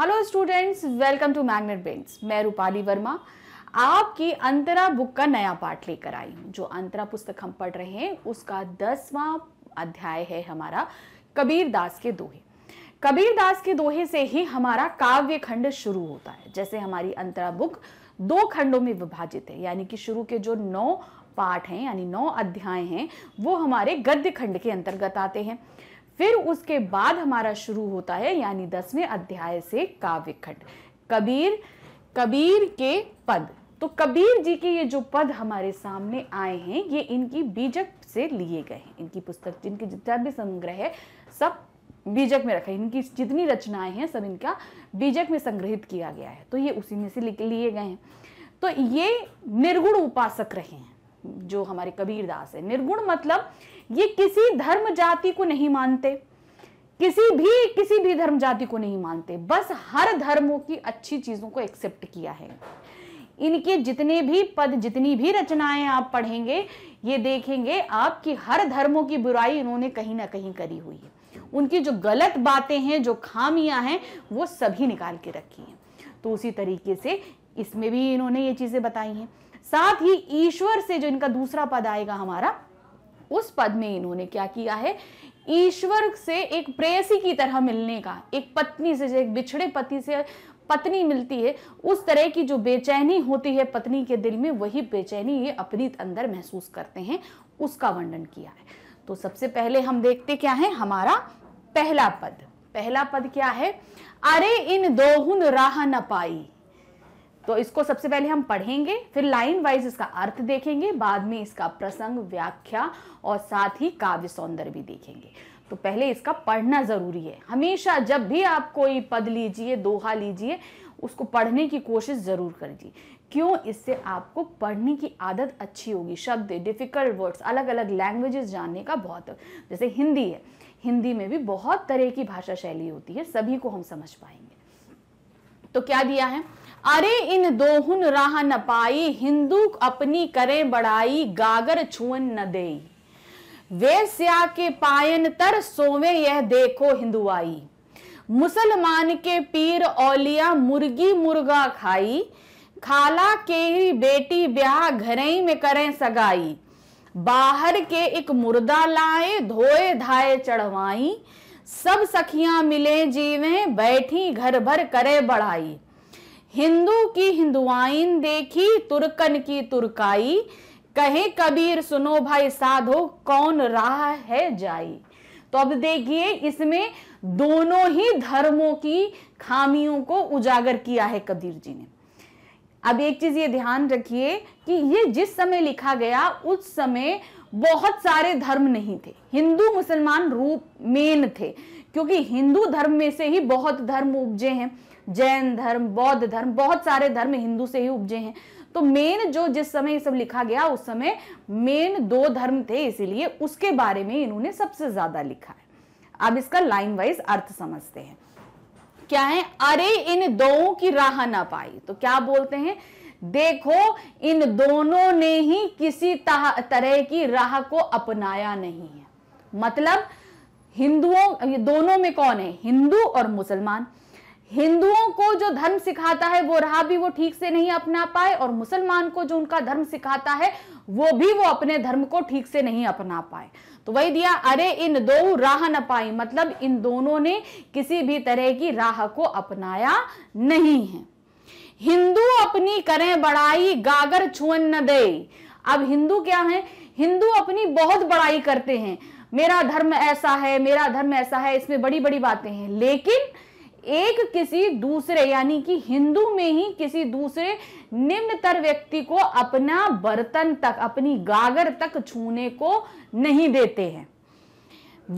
hello students welcome to Magnet Brains मैं रूपाली वर्मा आपकी अंतरा book का नया पार्ट लेकर आई हूँ जो अंतरा पुस्तक हम पढ़ रहे हैं उसका दसवां अध्याय है हमारा कबीर दास के दोहे कबीर दास के दोहे से ही हमारा काव्य खंड शुरू होता है जैसे हमारी अंतरा बुक दो खंडों में विभाजित है यानी कि शुरू के जो नौ पाठ हैं यानी नौ अध्याय हैं वो हमारे गद्य खंड के अंतर्गत आते हैं फिर उसके बाद हमारा शुरू होता है यानी दसवें अध्याय से काव्य खंड कबीर कबीर के पद तो कबीर जी के ये जो पद हमारे सामने आए हैं ये इनकी बीजक से लिए गए हैं इनकी पुस्तक जिनके जितना भी संग्रह है सब बीजक में रखा है इनकी जितनी रचनाएं हैं सब इनका बीजक में संग्रहित किया गया है तो ये उसी में से लिए गए हैं तो ये निर्गुण उपासक रहे हैं जो हमारे कबीर दास है निर्गुण मतलब ये किसी धर्म जाति को नहीं मानते किसी भी किसी भी धर्म जाति को नहीं मानते बस हर धर्मों की अच्छी चीजों को एक्सेप्ट किया है इनके जितने भी पद जितनी भी रचनाएं आप पढ़ेंगे ये देखेंगे आप कि हर धर्मों की बुराई इन्होंने कहीं ना कहीं करी हुई है उनकी जो गलत बातें हैं जो खामियां हैं वो सभी निकाल के रखी हैं तो उसी तरीके से इसमें भी इन्होंने ये चीजें बताई हैं साथ ही ईश्वर से जो इनका दूसरा पद आएगा हमारा उस पद में इन्होंने क्या किया है ईश्वर से एक प्रेयसी की तरह मिलने का एक पत्नी से एक बिछड़े पति से पत्नी मिलती है उस तरह की जो बेचैनी होती है पत्नी के दिल में वही बेचैनी ये अपनी अंदर महसूस करते हैं उसका वर्णन किया है तो सबसे पहले हम देखते क्या है हमारा पहला पद पहला पद क्या है अरे इन दोहुन राह न पाई तो इसको सबसे पहले हम पढ़ेंगे फिर लाइन वाइज इसका अर्थ देखेंगे बाद में इसका प्रसंग व्याख्या और साथ ही काव्य सौंदर्य भी देखेंगे तो पहले इसका पढ़ना ज़रूरी है हमेशा जब भी आप कोई पद लीजिए दोहा लीजिए उसको पढ़ने की कोशिश ज़रूर करिए क्यों इससे आपको पढ़ने की आदत अच्छी होगी शब्द डिफ़िकल्ट वर्ड्स अलग अलग लैंग्वेजेस जानने का बहुत जैसे हिंदी है हिंदी में भी बहुत तरह की भाषा शैली होती है सभी को हम समझ पाएंगे तो क्या दिया है अरे इन दोहुन राह न पाई हिंदू अपनी करे बड़ाई गागर छुअन न दे स्या के पायन तर सोवे यह देखो हिंदुआई मुसलमान के पीर औलिया मुर्गी मुर्गा खाई खाला के ही बेटी ब्याह घरे में करें सगाई बाहर के एक मुर्दा लाए धोए धाए चढ़वाई सब सखियां मिले जीवें बैठी घर भर करे बढ़ाई हिंदू की हिंदुआइन देखी तुर्कन की तुर्काई कहे कबीर सुनो भाई साधो कौन राह है जाई तो अब देखिए इसमें दोनों ही धर्मों की खामियों को उजागर किया है कबीर जी ने अब एक चीज ये ध्यान रखिए कि ये जिस समय लिखा गया उस समय बहुत सारे धर्म नहीं थे हिंदू मुसलमान रूप मेन थे क्योंकि हिंदू धर्म में से ही बहुत धर्म उपजे हैं जैन धर्म बौद्ध धर्म बहुत सारे धर्म हिंदू से ही उपजे हैं तो मेन जो जिस समय ये सब लिखा गया उस समय मेन दो धर्म थे इसीलिए उसके बारे में इन्होंने सबसे ज्यादा लिखा है अब इसका लाइन वाइज अर्थ समझते हैं क्या है अरे इन दो की राह ना पाई तो क्या बोलते हैं देखो इन दोनों ने ही किसी तरह की राह को अपनाया नहीं है मतलब हिंदुओं दोनों में कौन है हिंदू और मुसलमान हिंदुओं को जो धर्म सिखाता है वो रहा भी वो ठीक से नहीं अपना पाए और मुसलमान को जो उनका धर्म सिखाता है वो भी वो अपने धर्म को ठीक से नहीं अपना पाए तो वही दिया अरे इन दो राह न पाई मतलब इन दोनों ने किसी भी तरह की राह को अपनाया नहीं है हिंदू अपनी करें बड़ाई गागर छुअन न दे अब हिंदू क्या है हिंदू अपनी बहुत बड़ाई करते हैं मेरा धर्म ऐसा है मेरा धर्म ऐसा है इसमें बड़ी बड़ी बातें हैं लेकिन एक किसी दूसरे यानी कि हिंदू में ही किसी दूसरे निम्नतर व्यक्ति को अपना बर्तन तक अपनी गागर तक छूने को नहीं देते हैं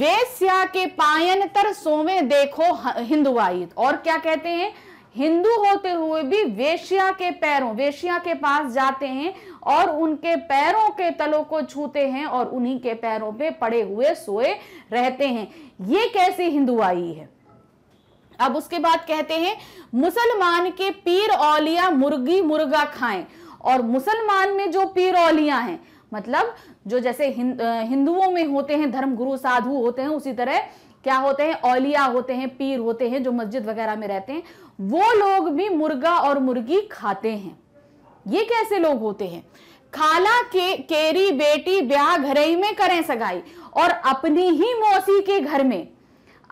वेश्या के पायन तर सोवे देखो हिंदुवाई और क्या कहते हैं हिंदू होते हुए भी वेश्या के पैरों वेश्या के पास जाते हैं और उनके पैरों के तलों को छूते हैं और उन्हीं के पैरों पे पड़े हुए सोए रहते हैं ये कैसी हिंदुआई है अब उसके बाद कहते हैं मुसलमान के पीर औलिया मुर्गी मुर्गा खाएं और मुसलमान में जो पीर औलिया हैं मतलब जो जैसे हिंदुओं में होते हैं धर्म गुरु साधु होते हैं उसी तरह क्या होते हैं औलिया होते हैं पीर होते हैं जो मस्जिद वगैरह में रहते हैं वो लोग भी मुर्गा और मुर्गी खाते हैं ये कैसे लोग होते हैं खाला के केरी बेटी ब्याह घरे में करें सगाई और अपनी ही मौसी के घर में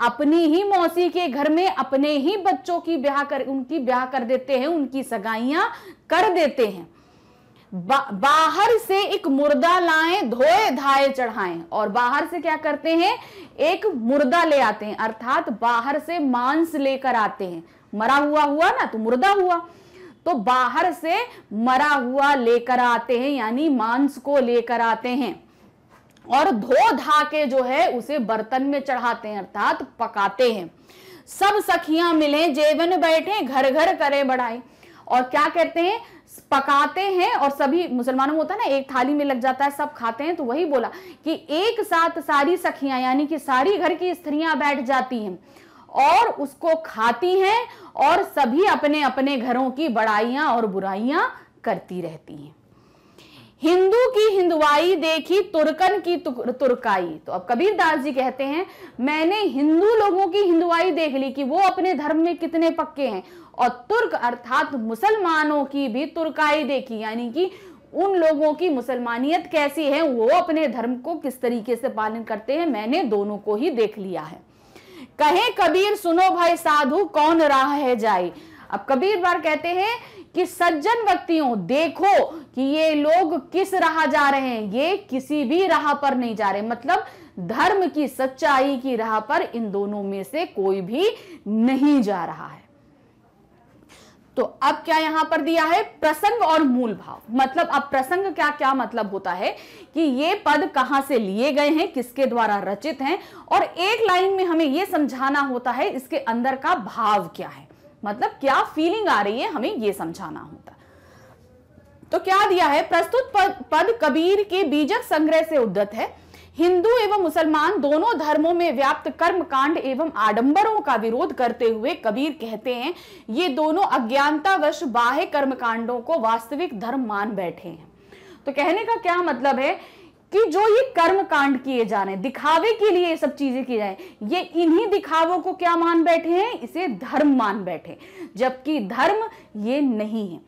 अपनी ही मौसी के घर में अपने ही बच्चों की ब्याह कर उनकी ब्याह कर देते हैं उनकी सगाइया कर देते हैं बा, बाहर से एक मुर्दा लाए धोए धाए चढ़ाएं और बाहर से क्या करते हैं एक मुर्दा ले आते हैं अर्थात बाहर से मांस लेकर आते हैं मरा हुआ हुआ ना तो मुर्दा हुआ तो बाहर से मरा हुआ लेकर आते हैं यानी मांस को लेकर आते हैं और धो धा के जो है उसे बर्तन में चढ़ाते हैं अर्थात पकाते हैं सब सखियां मिले जेवन बैठे घर घर करे बढ़ाई और क्या कहते हैं पकाते हैं और सभी मुसलमानों में होता है ना एक थाली में लग जाता है सब खाते हैं तो वही बोला कि एक साथ सारी सखियां यानी कि सारी घर की स्त्रियां बैठ जाती हैं और उसको खाती हैं और सभी अपने अपने घरों की बड़ाइयां और बुराइयां करती रहती हैं हिंदू की हिंदुआई देखी तुर्कन की तुर्काई तो अब कबीर दास जी कहते हैं मैंने हिंदू लोगों की हिंदुआई देख ली कि वो अपने धर्म में कितने पक्के हैं और तुर्क अर्थात मुसलमानों की भी तुर्काई देखी यानी कि उन लोगों की मुसलमानियत कैसी है वो अपने धर्म को किस तरीके से पालन करते हैं मैंने दोनों को ही देख लिया है कहे कबीर सुनो भाई साधु कौन राह है जाई अब कबीर बार कहते हैं कि सज्जन व्यक्तियों देखो कि ये लोग किस राह जा रहे हैं ये किसी भी राह पर नहीं जा रहे मतलब धर्म की सच्चाई की राह पर इन दोनों में से कोई भी नहीं जा रहा है तो अब क्या यहां पर दिया है प्रसंग और मूल भाव मतलब अब प्रसंग क्या क्या मतलब होता है कि ये पद कहां से लिए गए हैं किसके द्वारा रचित हैं और एक लाइन में हमें यह समझाना होता है इसके अंदर का भाव क्या है मतलब क्या फीलिंग आ रही है हमें यह समझाना होता तो क्या दिया है प्रस्तुत पद, पद कबीर के बीजक संग्रह से उद्धत है हिंदू एवं मुसलमान दोनों धर्मों में व्याप्त कर्म कांड एवं आडंबरों का विरोध करते हुए कबीर कहते हैं ये दोनों अज्ञानतावश बाह्य कर्म कांडों को वास्तविक धर्म मान बैठे हैं तो कहने का क्या मतलब है कि जो ये कर्म कांड किए जा रहे हैं दिखावे के लिए ये सब चीजें की जाए ये इन्हीं दिखावों को क्या मान बैठे हैं इसे धर्म मान बैठे जबकि धर्म ये नहीं है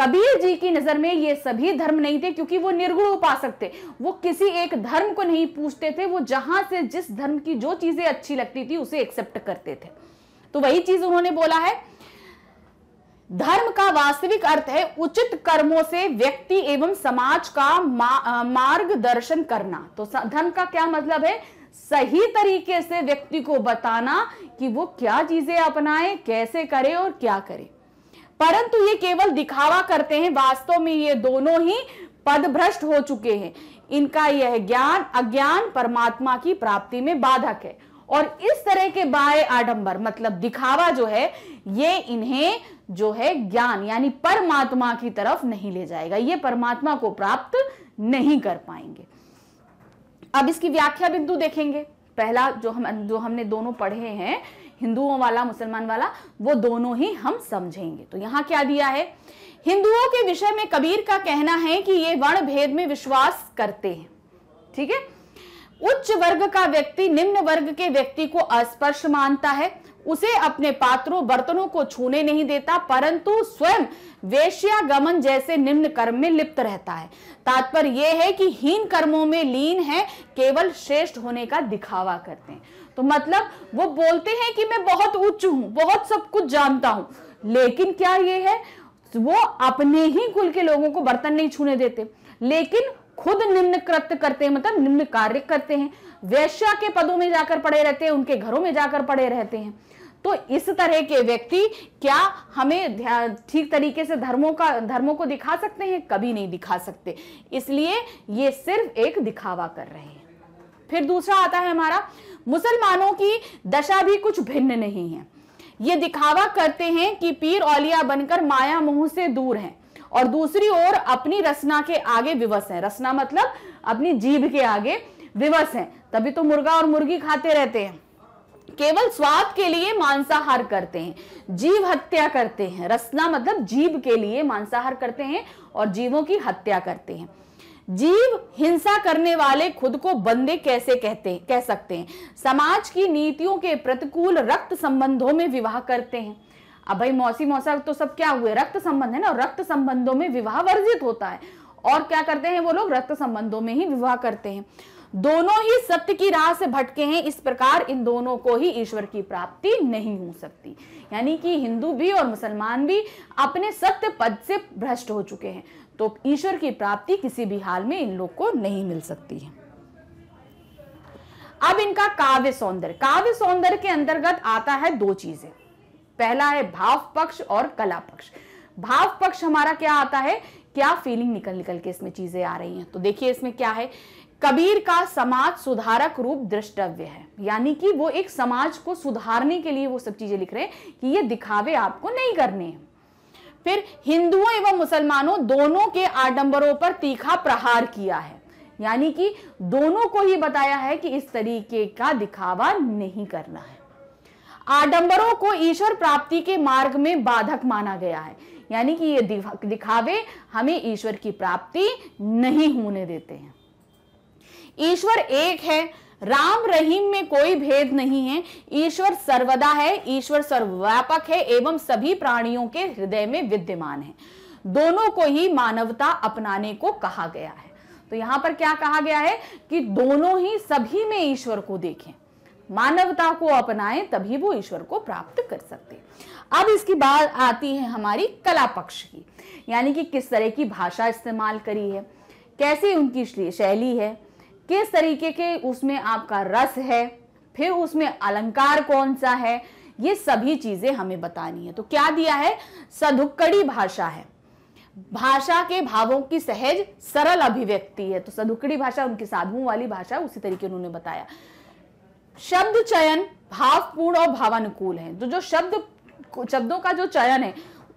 कबीर जी की नजर में ये सभी धर्म नहीं थे क्योंकि वो निर्गुण उपासक थे वो किसी एक धर्म को नहीं पूछते थे वो जहां से जिस धर्म की जो चीजें अच्छी लगती थी उसे एक्सेप्ट करते थे तो वही चीज उन्होंने बोला है धर्म का वास्तविक अर्थ है उचित कर्मों से व्यक्ति एवं समाज का मा, मार्गदर्शन करना तो धर्म का क्या मतलब है सही तरीके से व्यक्ति को बताना कि वो क्या चीजें अपनाए कैसे करे और क्या करे परंतु ये केवल दिखावा करते हैं वास्तव में ये दोनों ही पद भ्रष्ट हो चुके हैं इनका यह ज्ञान अज्ञान परमात्मा की प्राप्ति में बाधक है और इस तरह के बाय आडंबर मतलब दिखावा जो है ये इन्हें जो है ज्ञान यानी परमात्मा की तरफ नहीं ले जाएगा ये परमात्मा को प्राप्त नहीं कर पाएंगे अब इसकी व्याख्या बिंदु देखेंगे पहला जो हम जो हमने दोनों पढ़े हैं हिंदुओं वाला मुसलमान वाला वो दोनों ही हम समझेंगे तो यहाँ क्या दिया है हिंदुओं के विषय में कबीर का कहना है कि ये वर्ण भेद में विश्वास करते हैं ठीक है उच्च वर्ग का व्यक्ति निम्न वर्ग के व्यक्ति को अस्पर्श मानता है उसे अपने पात्रों बर्तनों को छूने नहीं देता परंतु स्वयं गमन जैसे निम्न कर्म में लिप्त रहता है तात्पर्य यह है कि हीन कर्मों में लीन है केवल श्रेष्ठ होने का दिखावा करते हैं तो मतलब वो बोलते हैं कि मैं बहुत उच्च हूं बहुत सब कुछ जानता हूं लेकिन क्या ये है वो अपने ही कुल के लोगों को बर्तन नहीं छूने देते लेकिन खुद निम्न कृत्य करते हैं मतलब निम्न कार्य करते हैं वैश्या के पदों में जाकर पड़े रहते हैं उनके घरों में जाकर पड़े रहते हैं तो इस तरह के व्यक्ति क्या हमें ठीक तरीके से धर्मों का धर्मों को दिखा सकते हैं कभी नहीं दिखा सकते इसलिए ये सिर्फ एक दिखावा कर रहे हैं फिर दूसरा आता है हमारा मुसलमानों की दशा भी कुछ भिन्न नहीं है ये दिखावा करते हैं कि पीर औलिया बनकर माया मोह से दूर हैं और दूसरी ओर अपनी रचना के आगे विवश हैं रचना मतलब अपनी जीभ के आगे विवश हैं तभी तो मुर्गा और मुर्गी खाते रहते हैं केवल स्वाद के लिए मांसाहार करते हैं जीव हत्या करते हैं रसना मतलब जीव के लिए मांसाहार करते हैं और जीवों की हत्या करते हैं जीव हिंसा करने वाले खुद को बंदे कैसे कहते कह सकते हैं समाज की नीतियों के प्रतिकूल रक्त संबंधों में विवाह करते हैं अब भाई मौसी मौसा तो सब क्या हुए रक्त संबंध है ना रक्त संबंधों में विवाह वर्जित होता है और क्या करते हैं वो लोग रक्त संबंधों में ही विवाह करते हैं दोनों ही सत्य की राह से भटके हैं इस प्रकार इन दोनों को ही ईश्वर की प्राप्ति नहीं हो सकती यानी कि हिंदू भी और मुसलमान भी अपने सत्य पद से भ्रष्ट हो चुके हैं तो ईश्वर की प्राप्ति किसी भी हाल में इन लोग को नहीं मिल सकती है अब इनका काव्य सौंदर्य काव्य सौंदर्य के अंतर्गत आता है दो चीजें पहला है भाव पक्ष और कला पक्ष भाव पक्ष हमारा क्या आता है क्या फीलिंग निकल निकल के इसमें चीजें आ रही हैं तो देखिए इसमें क्या है कबीर का समाज सुधारक रूप दृष्टव्य है यानी कि वो एक समाज को सुधारने के लिए वो सब चीजें लिख रहे हैं कि ये दिखावे आपको नहीं करने हैं फिर हिंदुओं एवं मुसलमानों दोनों के आडंबरों पर तीखा प्रहार किया है यानी कि दोनों को ही बताया है कि इस तरीके का दिखावा नहीं करना है आडंबरों को ईश्वर प्राप्ति के मार्ग में बाधक माना गया है यानी कि ये दिखावे हमें ईश्वर की प्राप्ति नहीं होने देते हैं ईश्वर एक है राम रहीम में कोई भेद नहीं है ईश्वर सर्वदा है ईश्वर सर्वव्यापक है एवं सभी प्राणियों के हृदय में विद्यमान है दोनों को ही मानवता अपनाने को कहा गया है तो यहां पर क्या कहा गया है कि दोनों ही सभी में ईश्वर को देखें मानवता को अपनाएं तभी वो ईश्वर को प्राप्त कर सकते हैं अब इसकी बात आती है हमारी कला पक्ष की यानी कि किस तरह की भाषा इस्तेमाल करी है कैसी उनकी शैली है किस तरीके के उसमें आपका रस है फिर उसमें अलंकार कौन सा है ये सभी चीजें हमें बतानी है तो क्या दिया है सधुक्कड़ी भाषा है भाषा के भावों की सहज सरल अभिव्यक्ति है तो सधुकड़ी भाषा उनकी साधुओं वाली भाषा उसी तरीके उन्होंने बताया शब्द चयन भावपूर्ण और भावानुकूल है तो जो शब्द शब्दों का जो चयन है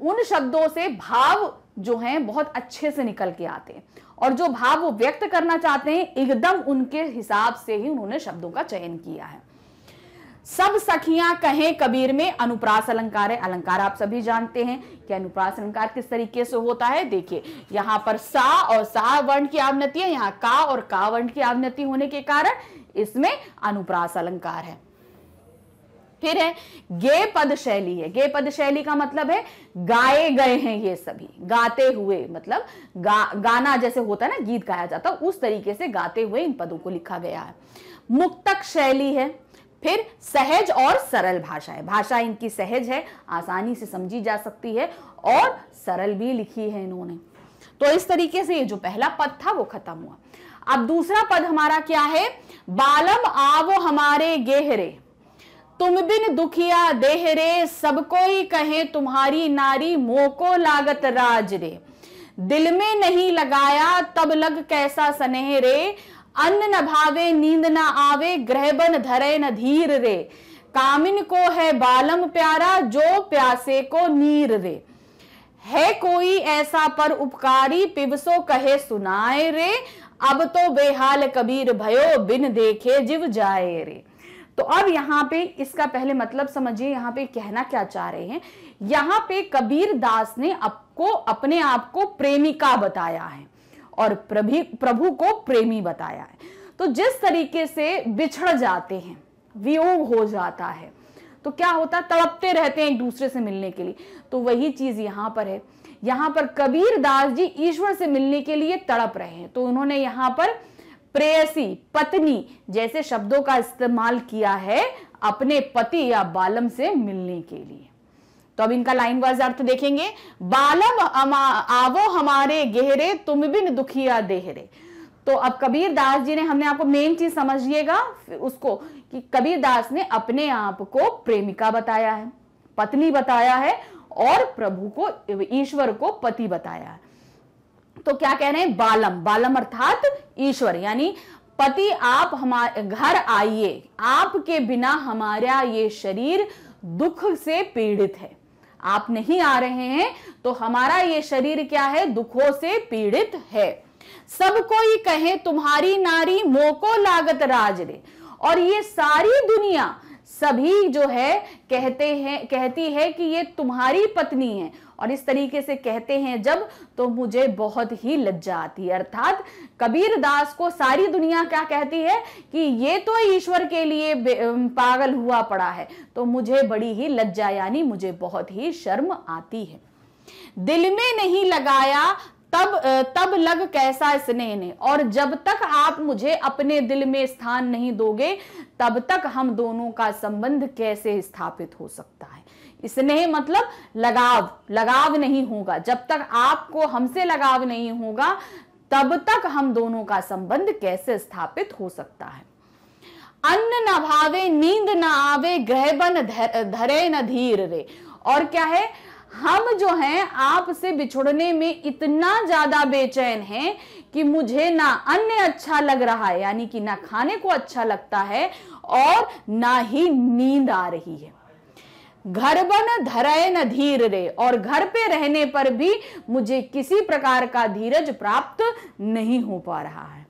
उन शब्दों से भाव जो हैं बहुत अच्छे से निकल के आते हैं और जो भाव वो व्यक्त करना चाहते हैं एकदम उनके हिसाब से ही उन्होंने शब्दों का चयन किया है सब सखियां कहें कबीर में अनुप्रास अलंकार है अलंकार आप सभी जानते हैं कि अनुप्रास अलंकार किस तरीके से होता है देखिए यहां पर सा और सा वर्ण की आवनति है यहाँ का और का वर्ण की आवनति होने के कारण इसमें अनुप्रास अलंकार है फिर है गे पद शैली है गे पद शैली का मतलब है गाए गए हैं ये सभी गाते हुए मतलब गा, गाना जैसे होता है ना गीत गाया जाता है उस तरीके से गाते हुए इन पदों को लिखा गया है मुक्तक शैली है फिर सहज और सरल भाषा है भाषा इनकी सहज है आसानी से समझी जा सकती है और सरल भी लिखी है इन्होंने तो इस तरीके से ये जो पहला पद था वो खत्म हुआ अब दूसरा पद हमारा क्या है बालम आवो हमारे गेहरे तुम बिन दुखिया देह रे सब कोई कहे तुम्हारी नारी मोको लागत राज रे दिल में नहीं लगाया तब लग कैसा स्नेह रे अन्न न भावे नींद न आवे ग्रह बन धरे न धीर रे कामिन को है बालम प्यारा जो प्यासे को नीर रे है कोई ऐसा पर उपकारी पिबसो कहे सुनाए रे अब तो बेहाल कबीर भयो बिन देखे जीव जाए रे तो अब यहाँ पे इसका पहले मतलब समझिए यहाँ पे कहना क्या चाह रहे हैं यहाँ पे कबीर दास ने आपको अपने आप को प्रेमिका बताया है और प्रभु प्रभु को प्रेमी बताया है तो जिस तरीके से बिछड़ जाते हैं वियोग हो जाता है तो क्या होता है तड़पते रहते हैं एक दूसरे से मिलने के लिए तो वही चीज यहाँ पर है यहाँ पर कबीर दास जी ईश्वर से मिलने के लिए तड़प रहे हैं तो उन्होंने यहाँ पर प्रेयसी पत्नी जैसे शब्दों का इस्तेमाल किया है अपने पति या बालम से मिलने के लिए तो अब इनका लाइन वाइज अर्थ देखेंगे बालम आवो हमारे गहरे तुम बिन दुखिया देहरे तो अब कबीर दास जी ने हमने आपको मेन चीज समझिएगा उसको कि कबीर दास ने अपने आप को प्रेमिका बताया है पत्नी बताया है और प्रभु को ईश्वर को पति बताया है तो क्या कह रहे हैं बालम बालम अर्थात ईश्वर यानी पति आप हमारे घर आइए आपके बिना हमारा ये शरीर दुख से पीड़ित है आप नहीं आ रहे हैं तो हमारा ये शरीर क्या है दुखों से पीड़ित है सब कोई कहे तुम्हारी नारी मोको लागत राज रे और ये सारी दुनिया सभी जो है कहते हैं कहती है कि ये तुम्हारी पत्नी है और इस तरीके से कहते हैं जब तो मुझे बहुत ही लज्जा आती है अर्थात कबीर दास को सारी दुनिया क्या कहती है कि ये तो ईश्वर के लिए पागल हुआ पड़ा है तो मुझे बड़ी ही लज्जा यानी मुझे बहुत ही शर्म आती है दिल में नहीं लगाया तब तब लग कैसा स्नेह ने और जब तक आप मुझे अपने दिल में स्थान नहीं दोगे तब तक हम दोनों का संबंध कैसे स्थापित हो सकता है स्नेह मतलब लगाव लगाव नहीं होगा जब तक आपको हमसे लगाव नहीं होगा तब तक हम दोनों का संबंध कैसे स्थापित हो सकता है अन्न न भावे नींद न आवे बन धरे न धीर रे और क्या है हम जो हैं आपसे बिछुड़ने में इतना ज्यादा बेचैन हैं कि मुझे ना अन्य अच्छा लग रहा है यानी कि ना खाने को अच्छा लगता है और ना ही नींद आ रही है घर बन धरय न धीर रे और घर पे रहने पर भी मुझे किसी प्रकार का धीरज प्राप्त नहीं हो पा रहा है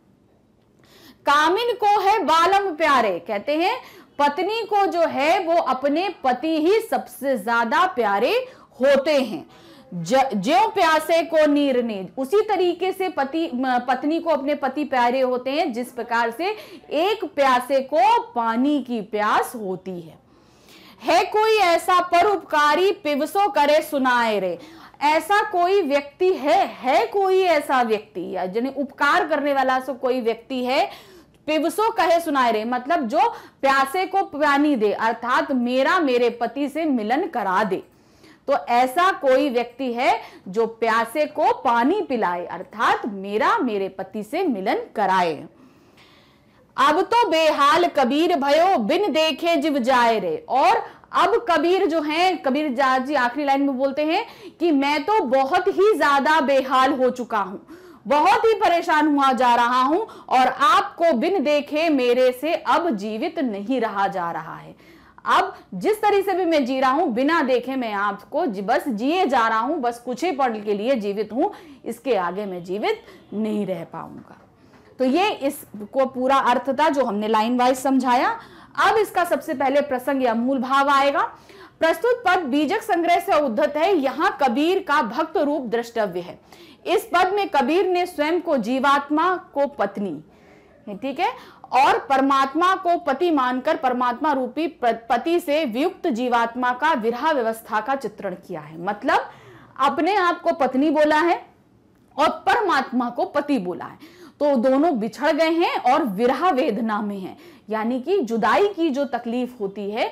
कामिन को है बालम प्यारे कहते हैं पत्नी को जो है वो अपने पति ही सबसे ज्यादा प्यारे होते हैं ज्यो प्यासे को नीर ने उसी तरीके से पति पत्नी को अपने पति प्यारे होते हैं जिस प्रकार से एक प्यासे को पानी की प्यास होती है है कोई ऐसा परोपकारी पिवसो करे सुनाए रे ऐसा कोई व्यक्ति है है कोई ऐसा व्यक्ति या जिन्हें उपकार करने वाला सो कोई व्यक्ति है पिवसो कहे सुनाए रे मतलब जो प्यासे को पानी दे अर्थात मेरा मेरे पति से मिलन करा दे तो ऐसा कोई व्यक्ति है जो प्यासे को पानी पिलाए अर्थात मेरा मेरे पति से मिलन कराए अब तो बेहाल कबीर भयो बिन देखे जिव जाए रे और अब कबीर जो हैं कबीर जाट जी आखिरी लाइन में बोलते हैं कि मैं तो बहुत ही ज्यादा बेहाल हो चुका हूं बहुत ही परेशान हुआ जा रहा हूं और आपको बिन देखे मेरे से अब जीवित नहीं रहा जा रहा है अब जिस तरीके से भी मैं जी रहा हूं बिना देखे मैं आपको बस जिए जा रहा हूं बस कुछ ही पढ़ के लिए जीवित हूं इसके आगे मैं जीवित नहीं रह पाऊंगा तो ये इसको पूरा अर्थ था जो हमने लाइन वाइज समझाया अब इसका सबसे पहले प्रसंग या मूल भाव आएगा प्रस्तुत पद बीजक संग्रह से उद्धत है यहाँ कबीर का भक्त रूप द्रष्टव्य है इस पद में कबीर ने स्वयं को जीवात्मा को पत्नी ठीक है और परमात्मा को पति मानकर परमात्मा रूपी पति से वियुक्त जीवात्मा का विरह व्यवस्था का चित्रण किया है मतलब अपने आप को पत्नी बोला है और परमात्मा को पति बोला है तो दोनों बिछड़ गए हैं और विरह वेदना में हैं यानी कि जुदाई की जो तकलीफ होती है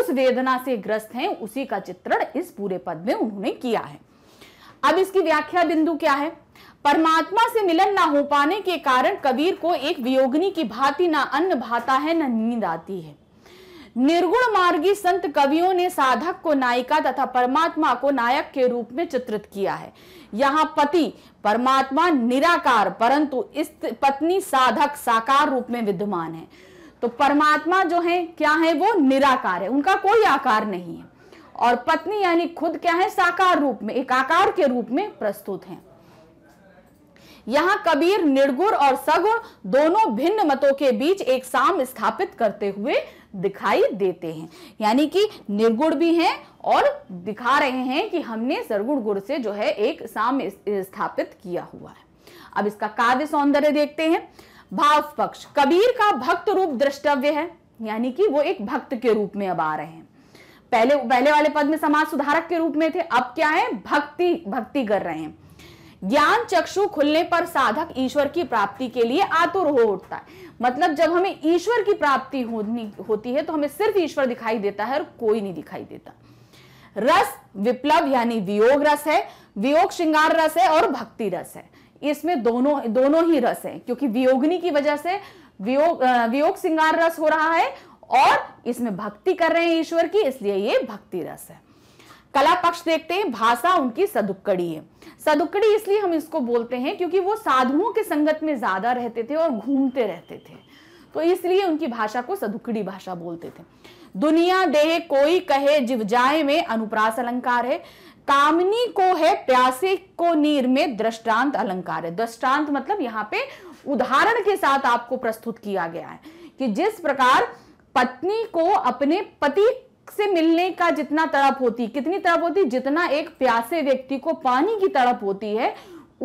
उस वेदना से ग्रस्त हैं उसी का चित्रण इस पूरे पद में उन्होंने किया है अब इसकी व्याख्या बिंदु क्या है परमात्मा से मिलन ना हो पाने के कारण कबीर को एक वियोगनी की भांति ना अन्न भाता है ना नींद आती है निर्गुण मार्गी संत कवियों ने साधक को नायिका तथा परमात्मा को नायक के रूप में चित्रित किया है यहाँ पति परमात्मा निराकार परंतु इस पत्नी साधक साकार रूप में विद्यमान है तो परमात्मा जो है क्या है वो निराकार है उनका कोई आकार नहीं है और पत्नी यानी खुद क्या है साकार रूप में एक आकार के रूप में प्रस्तुत है यहाँ कबीर निर्गुण और सगुण दोनों भिन्न मतों के बीच एक साम स्थापित करते हुए दिखाई देते हैं यानी कि निर्गुण भी हैं और दिखा रहे हैं कि हमने सरगुण गुण से जो है एक साम स्थापित किया हुआ है अब इसका काव्य सौंदर्य देखते हैं भाव पक्ष कबीर का भक्त रूप द्रष्टव्य है यानी कि वो एक भक्त के रूप में अब आ रहे हैं पहले पहले वाले पद में समाज सुधारक के रूप में थे अब क्या है भक्ति भक्ति कर रहे हैं ज्ञान चक्षु खुलने पर साधक ईश्वर की प्राप्ति के लिए आतुर हो उठता है मतलब जब हमें ईश्वर की प्राप्ति होनी होती है तो हमें सिर्फ ईश्वर दिखाई देता है और कोई नहीं दिखाई देता रस विप्लव यानी वियोग रस है वियोग श्रृंगार रस है और भक्ति रस है इसमें दोनों दोनों ही रस है क्योंकि वियोगनी की वजह से वियोग वियोग श्रृंगार रस हो रहा है और इसमें भक्ति कर रहे हैं ईश्वर की इसलिए ये भक्ति रस है कला पक्ष देखते हैं भाषा उनकी सदुक्कड़ी है सदुक्कड़ी इसलिए हम इसको बोलते हैं क्योंकि वो साधुओं के संगत में ज्यादा रहते थे और घूमते रहते थे तो इसलिए उनकी भाषा को सदुक्कड़ी भाषा बोलते थे दुनिया देह कोई कहे जिव जाए में अनुप्रास अलंकार है कामनी को है प्यासे को नीर में दृष्टांत अलंकार है दृष्टांत मतलब यहाँ पे उदाहरण के साथ आपको प्रस्तुत किया गया है कि जिस प्रकार पत्नी को अपने पति से मिलने का जितना तड़प होती कितनी तड़प होती जितना एक प्यासे व्यक्ति को पानी की तड़प होती है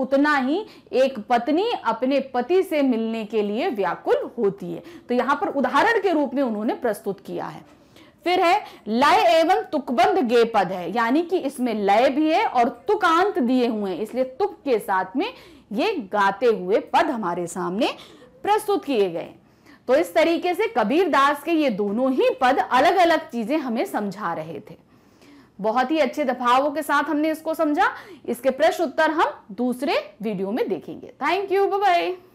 उतना ही एक पत्नी अपने पति से मिलने के लिए व्याकुल होती है तो यहाँ पर उदाहरण के रूप में उन्होंने प्रस्तुत किया है फिर है लय एवं तुकबंद गे पद है यानी कि इसमें लय भी है और तुकांत दिए हुए हैं इसलिए तुक के साथ में ये गाते हुए पद हमारे सामने प्रस्तुत किए गए तो इस तरीके से कबीर दास के ये दोनों ही पद अलग अलग चीजें हमें समझा रहे थे बहुत ही अच्छे दफावों के साथ हमने इसको समझा इसके प्रश्न उत्तर हम दूसरे वीडियो में देखेंगे थैंक यू बाय